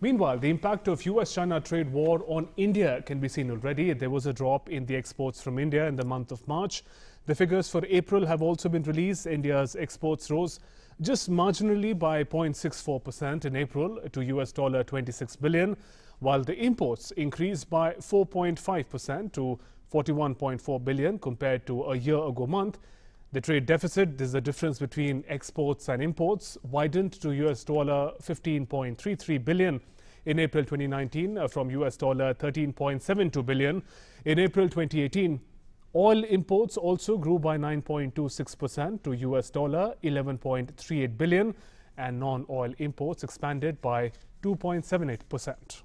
Meanwhile, the impact of US-China trade war on India can be seen already. There was a drop in the exports from India in the month of March. The figures for April have also been released. India's exports rose just marginally by 0.64% in April to US dollar 26 billion, while the imports increased by 4.5% to 41.4 billion compared to a year ago month. The trade deficit, this is the difference between exports and imports, widened to US dollar 15.33 billion in April 2019 uh, from US dollar 13.72 billion in April 2018. Oil imports also grew by 9.26% to US dollar 11.38 billion and non-oil imports expanded by 2.78%.